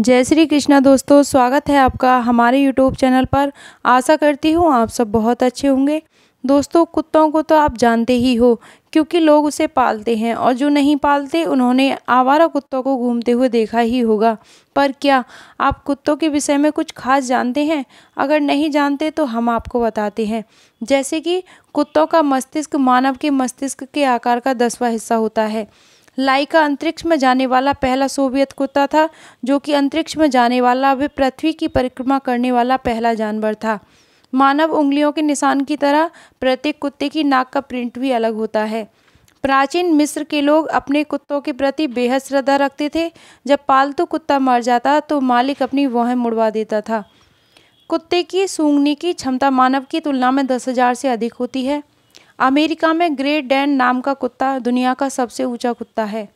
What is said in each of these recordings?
जय श्री कृष्णा दोस्तों स्वागत है आपका हमारे यूट्यूब चैनल पर आशा करती हूँ आप सब बहुत अच्छे होंगे दोस्तों कुत्तों को तो आप जानते ही हो क्योंकि लोग उसे पालते हैं और जो नहीं पालते उन्होंने आवारा कुत्तों को घूमते हुए देखा ही होगा पर क्या आप कुत्तों के विषय में कुछ खास जानते हैं अगर नहीं जानते तो हम आपको बताते हैं जैसे कि कुत्तों का मस्तिष्क मानव के मस्तिष्क के आकार का दसवा हिस्सा होता है लाइका अंतरिक्ष में जाने वाला पहला सोवियत कुत्ता था जो कि अंतरिक्ष में जाने वाला वे पृथ्वी की परिक्रमा करने वाला पहला जानवर था मानव उंगलियों के निशान की तरह प्रत्येक कुत्ते की नाक का प्रिंट भी अलग होता है प्राचीन मिस्र के लोग अपने कुत्तों के प्रति बेहद श्रद्धा रखते थे जब पालतू कुत्ता मर जाता तो मालिक अपनी वह मुड़वा देता था कुत्ते की सूंघने की क्षमता मानव की तुलना में दस हज़ार से अधिक होती है अमेरिका में ग्रेट डैन नाम का कुत्ता दुनिया का सबसे ऊंचा कुत्ता है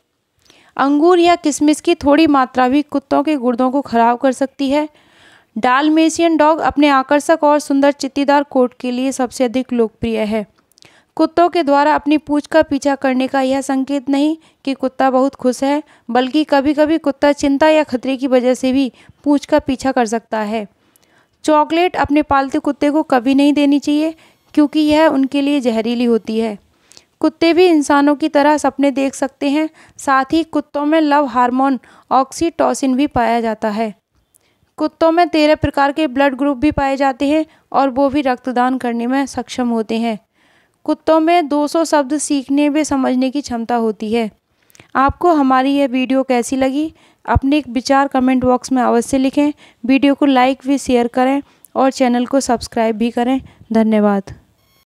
अंगूर या किशमिश की थोड़ी मात्रा भी कुत्तों के गुर्दों को खराब कर सकती है डालमेशियन डॉग अपने आकर्षक और सुंदर चित्तीदार कोट के लिए सबसे अधिक लोकप्रिय है कुत्तों के द्वारा अपनी पूछ का पीछा करने का यह संकेत नहीं कि कुत्ता बहुत खुश है बल्कि कभी कभी कुत्ता चिंता या खतरे की वजह से भी पूछ का पीछा कर सकता है चॉकलेट अपने पालतू कुत्ते को कभी नहीं देनी चाहिए क्योंकि यह उनके लिए जहरीली होती है कुत्ते भी इंसानों की तरह सपने देख सकते हैं साथ ही कुत्तों में लव हार्मोन ऑक्सीटोसिन भी पाया जाता है कुत्तों में तेरह प्रकार के ब्लड ग्रुप भी पाए जाते हैं और वो भी रक्तदान करने में सक्षम होते हैं कुत्तों में 200 शब्द सीखने व समझने की क्षमता होती है आपको हमारी यह वीडियो कैसी लगी अपने विचार कमेंट बॉक्स में अवश्य लिखें वीडियो को लाइक व शेयर करें और चैनल को सब्सक्राइब भी करें धन्यवाद